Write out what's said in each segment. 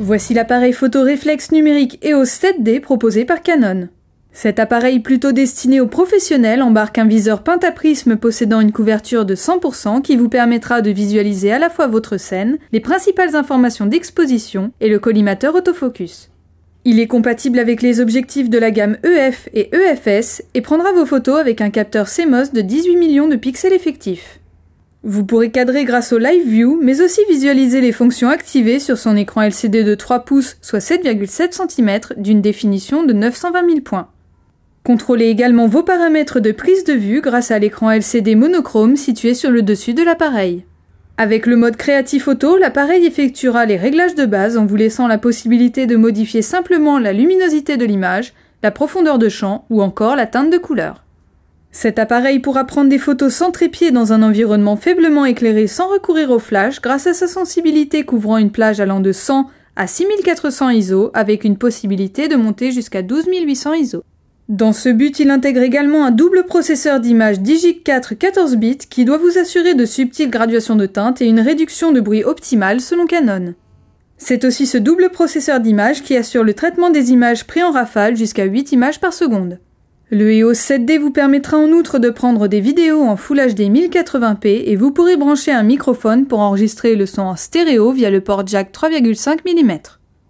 Voici l'appareil photo réflexe numérique EOS 7D proposé par Canon. Cet appareil plutôt destiné aux professionnels embarque un viseur pentaprisme possédant une couverture de 100% qui vous permettra de visualiser à la fois votre scène, les principales informations d'exposition et le collimateur autofocus. Il est compatible avec les objectifs de la gamme EF et EFS et prendra vos photos avec un capteur CMOS de 18 millions de pixels effectifs. Vous pourrez cadrer grâce au Live View, mais aussi visualiser les fonctions activées sur son écran LCD de 3 pouces, soit 7,7 cm, d'une définition de 920 000 points. Contrôlez également vos paramètres de prise de vue grâce à l'écran LCD monochrome situé sur le dessus de l'appareil. Avec le mode Créatif Auto, l'appareil effectuera les réglages de base en vous laissant la possibilité de modifier simplement la luminosité de l'image, la profondeur de champ ou encore la teinte de couleur. Cet appareil pourra prendre des photos sans trépied dans un environnement faiblement éclairé sans recourir au flash grâce à sa sensibilité couvrant une plage allant de 100 à 6400 ISO avec une possibilité de monter jusqu'à 12800 ISO. Dans ce but, il intègre également un double processeur d'image Digic 4 14 bits qui doit vous assurer de subtiles graduations de teintes et une réduction de bruit optimale selon Canon. C'est aussi ce double processeur d'image qui assure le traitement des images prises en rafale jusqu'à 8 images par seconde. Le EOS 7D vous permettra en outre de prendre des vidéos en Full HD 1080p et vous pourrez brancher un microphone pour enregistrer le son en stéréo via le port jack 3,5 mm.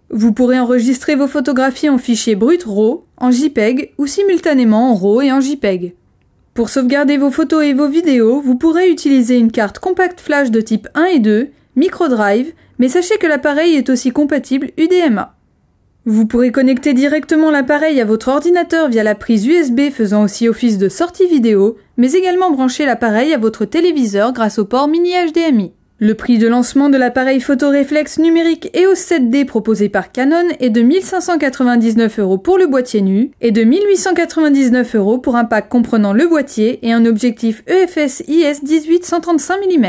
Vous pourrez enregistrer vos photographies en fichier brut RAW, en JPEG ou simultanément en RAW et en JPEG. Pour sauvegarder vos photos et vos vidéos, vous pourrez utiliser une carte compact flash de type 1 et 2, micro drive, mais sachez que l'appareil est aussi compatible UDMA. Vous pourrez connecter directement l'appareil à votre ordinateur via la prise USB faisant aussi office de sortie vidéo, mais également brancher l'appareil à votre téléviseur grâce au port mini HDMI. Le prix de lancement de l'appareil photoréflexe numérique EOS 7D proposé par Canon est de 1599 euros pour le boîtier nu et de 1899 euros pour un pack comprenant le boîtier et un objectif EFS IS 18 135 mm.